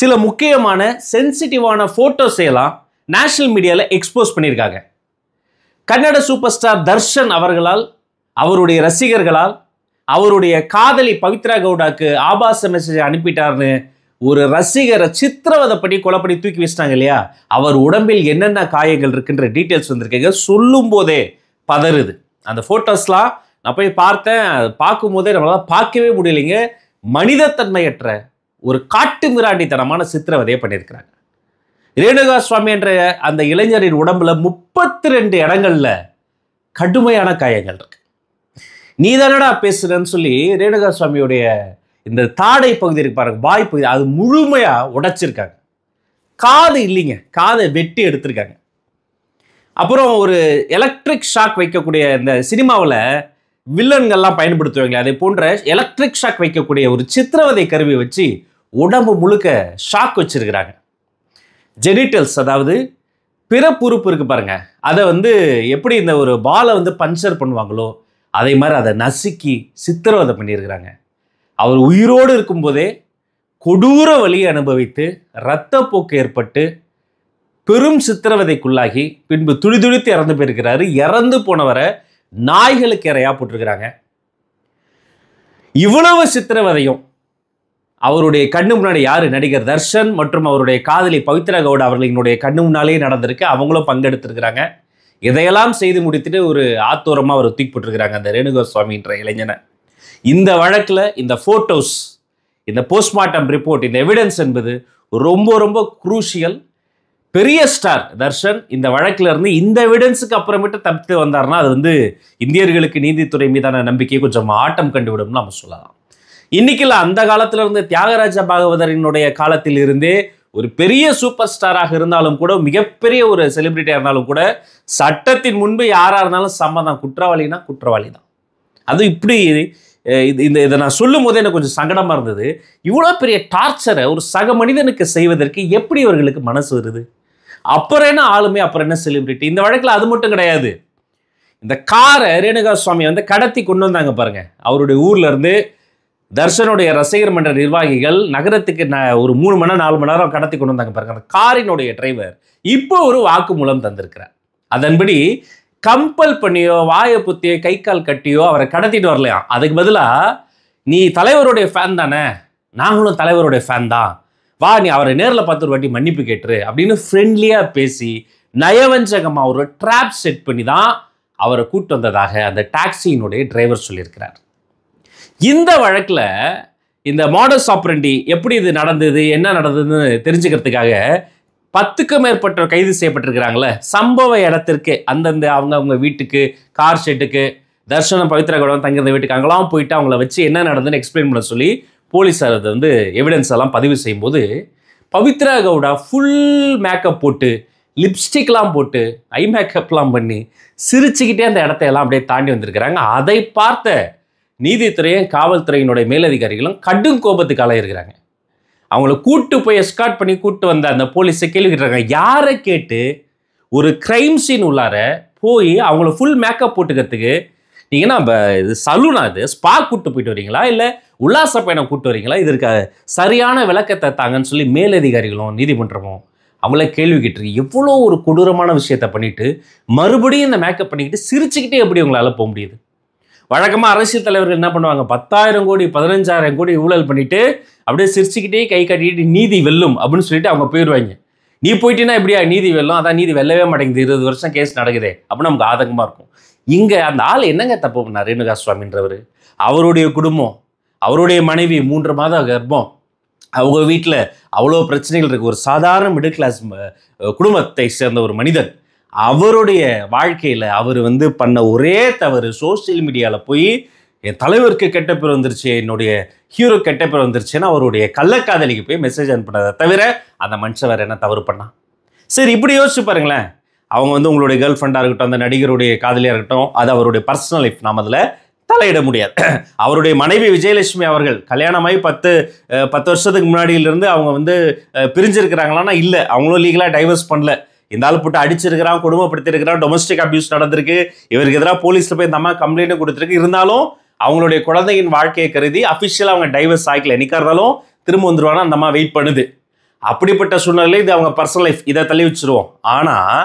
சில முக்கியமான சென்சிட்டிவான ஃபோட்டோஸ் எல்லாம் நேஷனல் மீடியாவில் எக்ஸ்போஸ் பண்ணியிருக்காங்க கன்னட சூப்பர் ஸ்டார் தர்ஷன் அவர்களால் அவருடைய ரசிகர்களால் அவருடைய காதலி பவித்ரா கவுடாக்கு ஆபாச மெசேஜ் அனுப்பிட்டார்னு ஒரு ரசிகரை சித்திரவதை பண்ணி தூக்கி வச்சிட்டாங்க இல்லையா அவர் உடம்பில் என்னென்ன காயங்கள் இருக்குன்ற டீட்டெயில்ஸ் வந்திருக்கீங்க சொல்லும் போதே பதறுது அந்த ஃபோட்டோஸ்லாம் நான் போய் பார்த்தேன் பார்க்கும் போதே நம்மளால் பார்க்கவே முடியலைங்க மனிதத்தன்மையற்ற ஒரு காட்டு மிராண்டித்தனமான சித்திரவதையை பண்ணியிருக்கிறாங்க ரேணுகா சுவாமி என்ற அந்த இளைஞரின் உடம்புல முப்பத்தி ரெண்டு இடங்கள்ல கடுமையான காயங்கள் இருக்கு நீ தானடா பேசுறன்னு சொல்லி ரேணுகா சுவாமியுடைய இந்த தாடை பகுதி இருக்கு பாருங்க வாய் பகுதி அது முழுமையா உடைச்சிருக்காங்க காது இல்லைங்க காதை வெட்டி எடுத்திருக்காங்க அப்புறம் ஒரு எலக்ட்ரிக் ஷாக் வைக்கக்கூடிய இந்த சினிமாவில் வில்லன்கள்லாம் பயன்படுத்துவாங்க அதே போன்ற எலக்ட்ரிக் ஷாக் வைக்கக்கூடிய ஒரு சித்திரவதை கருவி வச்சு உடம்பு முழுக்க ஷாக் வச்சுருக்கிறாங்க ஜெனிட்டல்ஸ் அதாவது பிறப்புறுப்பு இருக்குது பாருங்கள் அதை வந்து எப்படி இந்த ஒரு பாலை வந்து பஞ்சர் பண்ணுவாங்களோ அதே மாதிரி அதை நசுக்கி சித்திரவதை பண்ணியிருக்கிறாங்க அவர் உயிரோடு இருக்கும்போதே கொடூர வழியை அனுபவித்து இரத்தப்போக்கு ஏற்பட்டு பெரும் சித்திரவதைக்குள்ளாகி பின்பு துடித்து இறந்து போயிருக்கிறாரு இறந்து போனவரை நாய்களுக்கு இறையா போட்டிருக்கிறாங்க இவ்வளவு சித்திரவதையும் அவருடைய கண்ணு முன்னாடி யார் நடிகர் தர்ஷன் மற்றும் அவருடைய காதலி பவித்ரா கவுட் அவர்களினுடைய கண்ணு முன்னாலேயே நடந்திருக்கு அவங்களும் பங்கெடுத்திருக்கிறாங்க இதையெல்லாம் செய்து முடித்துட்டு ஒரு ஆத்தோரமாக அவர் தூக்கி போட்டிருக்கிறாங்க அந்த ரேணுகர் சுவாமின்ற இளைஞனை இந்த வழக்கில் இந்த ஃபோட்டோஸ் இந்த போஸ்ட்மார்ட்டம் ரிப்போர்ட் இந்த எவிடன்ஸ் என்பது ரொம்ப ரொம்ப குரூஷியல் பெரிய ஸ்டார் தர்ஷன் இந்த வழக்கில் இருந்து இந்த எவிடன்ஸுக்கு அப்புறமேட்டு தப்பித்து வந்தார்னா அது வந்து இந்தியர்களுக்கு நீதித்துறை மீதான நம்பிக்கையை கொஞ்சம் ஆட்டம் கண்டுவிடும்னு நம்ம சொல்லலாம் இன்னைக்குல அந்த காலத்துல இருந்து தியாகராஜ பாகவதரனுடைய காலத்தில் இருந்தே ஒரு பெரிய சூப்பர் ஸ்டாராக இருந்தாலும் கூட மிகப்பெரிய ஒரு செலிபிரிட்டியாக இருந்தாலும் கூட சட்டத்தின் முன்பு யாராக இருந்தாலும் சம்மதம் குற்றவாளினா குற்றவாளி தான் அது இப்படி இது இந்த இதை நான் சொல்லும் போதே எனக்கு கொஞ்சம் சங்கடமாக இருந்தது இவ்வளோ பெரிய டார்ச்சரை ஒரு சக மனிதனுக்கு செய்வதற்கு எப்படி இவர்களுக்கு மனசு வருது அப்புறம் என்ன ஆளுமே அப்புறம் என்ன செலிபிரிட்டி இந்த வழக்கில் அது மட்டும் கிடையாது இந்த காரை ரேணுகா சுவாமி வந்து கடத்தி கொண்டு வந்தாங்க பாருங்க அவருடைய ஊர்லேருந்து தர்ஷனுடைய ரசிகர் மன்ற நிர்வாகிகள் நகரத்துக்கு ஒரு மூணு மணி நேரம் நாலு மணி நேரம் கடத்தி கொண்டு வந்தாங்க பாருங்க காரினுடைய டிரைவர் இப்போ ஒரு வாக்குமூலம் தந்திருக்கிறார் அதன்படி கம்பல் பண்ணியோ வாயை புத்தியோ கை கால் கட்டியோ அவரை கடத்திட்டு வரலையாம் அதுக்கு பதிலாக நீ தலைவருடைய ஃபேன் தானே நாங்களும் தலைவருடைய ஃபேன் தான் வா நீ அவரை நேரில் பார்த்து ஒரு வாட்டி மன்னிப்பு கேட்டுரு அப்படின்னு ஃப்ரெண்ட்லியாக பேசி நயவஞ்சகமாக ஒரு ட்ராப் செட் பண்ணி தான் அவரை கூப்பிட்டு வந்ததாக அந்த டாக்ஸியினுடைய டிரைவர் சொல்லியிருக்கிறார் இந்த வழக்கில் இந்த மாடல் சாப்ரண்டி எப்படி இது நடந்தது என்ன நடந்ததுன்னு தெரிஞ்சுக்கிறதுக்காக பத்துக்கும் மேற்பட்ட கைது செய்யப்பட்டிருக்கிறாங்களே சம்பவ இடத்திற்கு அந்தந்த அவங்க அவங்க வீட்டுக்கு கார் ஷெட்டுக்கு தர்ஷனம் பவித்ரகோடம் தங்கிருந்த வீட்டுக்கு அங்கெல்லாம் போயிட்டு அவங்கள வச்சு என்ன நடந்ததுன்னு எக்ஸ்பிளைன் பண்ண சொல்லி போலீஸார் அதை வந்து எவிடன்ஸ் எல்லாம் பதிவு செய்யும்போது பவித்ரா கவுடா ஃபுல் மேக்கப் போட்டு லிப்ஸ்டிக்லாம் போட்டு ஐ மேக்கப்லாம் பண்ணி சிரிச்சுக்கிட்டே அந்த இடத்தையெல்லாம் அப்படியே தாண்டி வந்திருக்கிறாங்க அதை பார்த்த நீதித்துறையும் காவல்துறையினுடைய மேலதிகாரிகளும் கடும் கோபத்துக்கு அலையிருக்கிறாங்க அவங்கள கூட்டு போய் எஸ்கார்ட் பண்ணி கூட்டு வந்த அந்த போலீஸை கேள்விக்கிட்டாங்க யாரை கேட்டு ஒரு கிரைம் சீன் உள்ளார போய் அவங்கள ஃபுல் மேக்கப் போட்டுக்கிறதுக்கு நீங்கள் நம்ம இது சலூனா இது ஸ்பா கூப்பிட்டு போயிட்டு வரீங்களா இல்லை உல்லாச பயணம் கூப்பிட்டு வரீங்களா இதற்கு சரியான விளக்கத்தை தாங்கன்னு சொல்லி மேலதிகாரிகளும் நீதிமன்றமும் அவங்கள கேள்வி கேட்டுருக்கு எவ்வளோ ஒரு கொடூரமான விஷயத்த பண்ணிவிட்டு மறுபடியும் இந்த மேக்கப் பண்ணிக்கிட்டு சிரிச்சுக்கிட்டே எப்படி உங்களால் போக முடியுது வழக்கமாக அரசியல் தலைவர்கள் என்ன பண்ணுவாங்க பத்தாயிரம் கோடி பதினஞ்சாயிரம் கோடி ஊழல் பண்ணிட்டு அப்படியே சிரிச்சுக்கிட்டே கை கட்டிக்கிட்டு நீதி வெல்லும் அப்படின்னு சொல்லிட்டு அவங்க போயிடுவாங்க நீ போயிட்டீங்கன்னா எப்படியா நீதி வெல்லும் அதான் நீதி வெல்லவே மாட்டேங்குது இருபது வருஷம் கேஸ் நடக்குதே அப்படின்னு நமக்கு ஆதங்கமாக இருக்கும் இங்கே அந்த ஆள் என்னங்க தப்பு பண்ணார் ரேணுகா சுவாமின்றவர் அவருடைய குடும்பம் அவருடைய மனைவி மூன்று மாத கர்ப்பம் அவங்க வீட்டில் அவ்வளோ பிரச்சனைகள் இருக்குது ஒரு சாதாரண மிடில் கிளாஸ் குடும்பத்தை சேர்ந்த ஒரு மனிதன் அவருடைய வாழ்க்கையில் அவர் வந்து பண்ண ஒரே தவறு சோசியல் மீடியாவில் போய் என் தலைவருக்கு கெட்ட பேர் வந்துருச்சு என்னுடைய ஹீரோ கெட்ட பேர் வந்துருச்சுன்னா அவருடைய கள்ளக்காதலிக்கு போய் மெசேஜ் அனுப்பினதை தவிர அந்த மனுஷன் வேறு என்ன தவறு பண்ணான் சரி இப்படி யோசிச்சு பாருங்களேன் அவங்க வந்து உங்களுடைய கேர்ள் ஃப்ரெண்டாக இருக்கட்டும் அந்த நடிகருடைய காதலியாக இருக்கட்டும் அது அவருடைய பர்சனல் லைஃப் நாம் அதில் தலையிட முடியாது அவருடைய மனைவி விஜயலட்சுமி அவர்கள் கல்யாணமாகி பத்து பத்து வருஷத்துக்கு முன்னாடியிலிருந்து அவங்க வந்து பிரிஞ்சிருக்கிறாங்களான்னா இல்லை அவங்களும் லீகலாக டைவர்ஸ் பண்ணல இந்த ஆள் போட்டு அடிச்சிருக்கிறான் கொடுமைப்படுத்திருக்கிறான் டொமஸ்டிக் அபியூஸ் நடந்திருக்கு இவருக்கு எதிராக போலீஸில் போய் இந்த அம்மா கம்ப்ளைண்ட் கொடுத்துருக்கு இருந்தாலும் அவங்களுடைய குழந்தையின் வாழ்க்கையை கருதி அஃபிஷியலாக அவங்க டைவர்ஸ் ஆகிக்கல என்னைக்கா இருந்தாலும் திரும்ப வந்துருவாங்க அந்த அம்மா வெயிட் பண்ணுது அப்படிப்பட்ட சூழ்நிலையில் இது அவங்க பர்சனல் லைஃப் இதை தள்ளி வச்சிருவோம் ஆனால்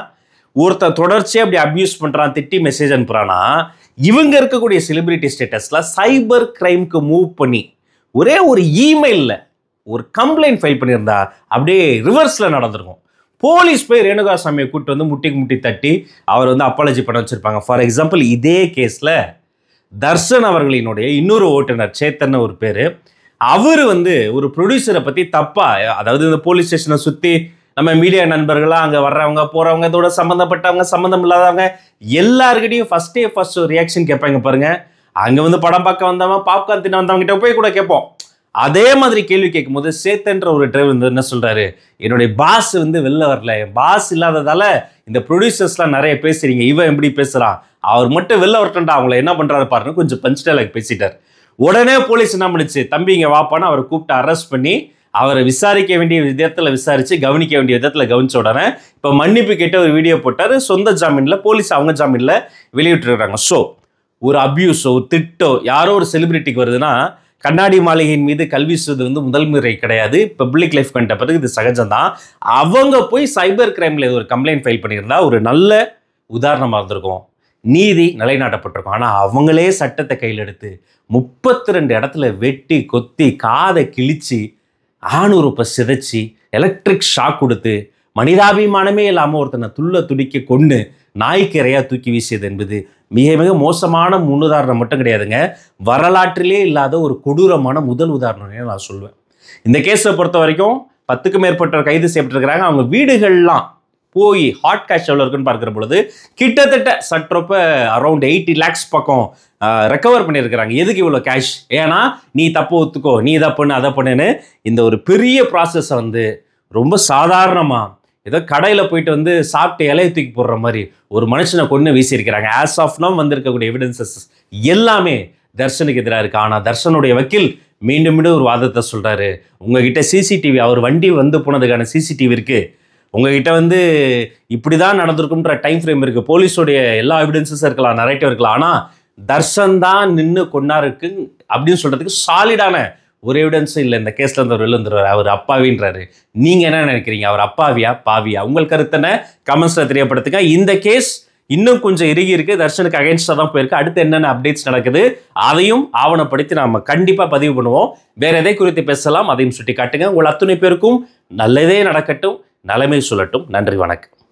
ஒருத்தர் தொடர்ச்சியாக அப்படி அப்யூஸ் பண்ணுறான் திட்டி மெசேஜ் அனுப்புறானா இவங்க இருக்கக்கூடிய செலிபிரிட்டி ஸ்டேட்டஸில் சைபர் கிரைம்க்கு மூவ் பண்ணி ஒரே ஒரு இமெயிலில் ஒரு கம்ப்ளைண்ட் ஃபைல் பண்ணியிருந்தா அப்படியே ரிவர்ஸில் நடந்திருக்கும் போலீஸ் போய் ரேணுகாசாமியை கூப்பிட்டு வந்து முட்டிக்கு முட்டி தட்டி அவர் வந்து அப்பாலஜி பண்ண வச்சுருப்பாங்க ஃபார் எக்ஸாம்பிள் இதே கேஸில் தர்ஷன் அவர்களினுடைய இன்னொரு ஓட்டுநர் சேத்தன் ஒரு பேர் அவர் வந்து ஒரு ப்ரொடியூசரை பற்றி தப்பாக அதாவது இந்த போலீஸ் ஸ்டேஷனை சுற்றி நம்ம மீடியா நண்பர்களாக அங்கே வர்றவங்க போகிறவங்க இதோட சம்மந்தப்பட்டவங்க சம்மந்தம் இல்லாதவங்க எல்லாருக்கிட்டையும் ஃபஸ்ட்டே ஃபஸ்ட் ரியாக்ஷன் கேட்பாங்க பாருங்கள் அங்கே வந்து படம் பார்க்க வந்தவங்க பாப்கார்ன் தின்ன வந்தவங்ககிட்ட போய் கூட கேட்போம் அதே மாதிரி கேள்வி கேட்கும்போது சேத்தன்ற ஒரு டிரைவர் வந்து என்ன சொல்கிறாரு என்னுடைய பாஸ் வந்து வெளில வரல என் பாஸ் இல்லாததால் இந்த ப்ரொடியூசர்ஸ்லாம் நிறைய பேசுறீங்க இவன் எப்படி பேசுகிறான் அவர் மட்டும் வெளில வரட்டா அவங்கள என்ன பண்ணுறாரு பாருன்னு கொஞ்சம் பஞ்ச் டைலாக் பேசிட்டார் உடனே போலீஸ் என்ன பண்ணுச்சு தம்பி இங்கே வாப்பான்னு அவரை கூப்பிட்டு அரெஸ்ட் பண்ணி அவரை விசாரிக்க வேண்டிய விதத்தில் விசாரித்து கவனிக்க வேண்டிய விதத்தில் கவனிச்ச உடனே இப்போ மன்னிப்பு கேட்டு ஒரு வீடியோ போட்டார் சொந்த ஜாமீனில் போலீஸ் அவங்க ஜாமீனில் இருக்கிறாங்க ஸோ ஒரு அப்யூஸோ திட்டோ யாரோ ஒரு செலிபிரிட்டிக்கு வருதுன்னா கண்ணாடி மாளிகையின் மீது கல்வி சுவது வந்து முதல் முறை கிடையாது பப்ளிக் லைஃப் கண்ட பிறகு இது சகஜம்தான் அவங்க போய் சைபர் கிரைமில் ஒரு கம்ப்ளைண்ட் ஃபைல் பண்ணியிருந்தா ஒரு நல்ல உதாரணமாக இருந்திருக்கும் நீதி நிலைநாட்டப்பட்டிருக்கும் ஆனால் அவங்களே சட்டத்தை கையில் எடுத்து முப்பத்தி ரெண்டு இடத்துல வெட்டி கொத்தி காதை கிழித்து ஆணுறுப்பை சிதைச்சி எலக்ட்ரிக் ஷாக் கொடுத்து மனிதாபிமானமே இல்லாமல் ஒருத்தனை துள்ள துடிக்க கொண்டு நாய்க்கரையாக தூக்கி வீசியது என்பது மிக மிக மோசமான முன்னுதாரணம் மட்டும் கிடையாதுங்க வரலாற்றிலே இல்லாத ஒரு கொடூரமான முதல் உதாரணம் நான் சொல்லுவேன் இந்த கேஸை பொறுத்த வரைக்கும் பத்துக்கும் மேற்பட்டவர் கைது செய்யப்பட்டிருக்கிறாங்க அவங்க வீடுகள்லாம் போய் ஹாட் கேஷ் எவ்வளோ இருக்குன்னு பார்க்குற பொழுது கிட்டத்தட்ட சற்றப்ப அரௌண்ட் எயிட்டி லேக்ஸ் பக்கம் ரெக்கவர் பண்ணியிருக்கிறாங்க எதுக்கு இவ்வளோ கேஷ் ஏன்னா நீ தப்பு ஒத்துக்கோ நீ இதை பண்ணு அதை பண்ணுன்னு இந்த ஒரு பெரிய ப்ராசஸை வந்து ரொம்ப சாதாரணமாக ஏதோ கடையில் போயிட்டு வந்து சாப்பிட்டு இலைய தூக்கி போடுற மாதிரி ஒரு மனுஷனை கொண்டு வீசியிருக்கிறாங்க ஆஸ் ஆஃப் நம் வந்திருக்கக்கூடிய எவிடன்சஸ் எல்லாமே தர்ஷனுக்கு எதிராக இருக்குது ஆனால் தர்ஷனுடைய வக்கீல் மீண்டும் மீண்டும் ஒரு வாதத்தை சொல்கிறாரு உங்ககிட்ட சிசிடிவி அவர் வண்டி வந்து போனதுக்கான சிசிடிவி இருக்குது உங்ககிட்ட வந்து இப்படி தான் நடந்திருக்குன்ற டைம் ஃப்ரேம் இருக்குது போலீஸோடைய எல்லா எவிடன்சஸும் இருக்கலாம் நிறைய இருக்கலாம் ஆனால் தர்ஷன் தான் நின்று கொண்டாருக்கு அப்படின்னு சொல்கிறதுக்கு சாலிடான ஒரு எவிடன்ஸும் இல்லை இந்த கேஸில் இருந்தவர் விழுந்துருவார் அவர் அப்பாவின்றாரு நீங்கள் என்ன நினைக்கிறீங்க அவர் அப்பாவியா பாவியா உங்கள் கருத்தனை கமெண்ட்ஸில் தெரியப்படுத்துங்க இந்த கேஸ் இன்னும் கொஞ்சம் இறுகி இருக்குது தர்ஷனுக்கு அகைன்ஸ்டாக தான் போயிருக்கு அடுத்து என்னென்ன அப்டேட்ஸ் நடக்குது அதையும் ஆவணப்படுத்தி நாம் கண்டிப்பாக பதிவு பண்ணுவோம் வேறு எதை குறித்து பேசலாம் அதையும் சுட்டி காட்டுங்க உங்கள் அத்துணை பேருக்கும் நல்லதே நடக்கட்டும் நிலைமை சொல்லட்டும் நன்றி வணக்கம்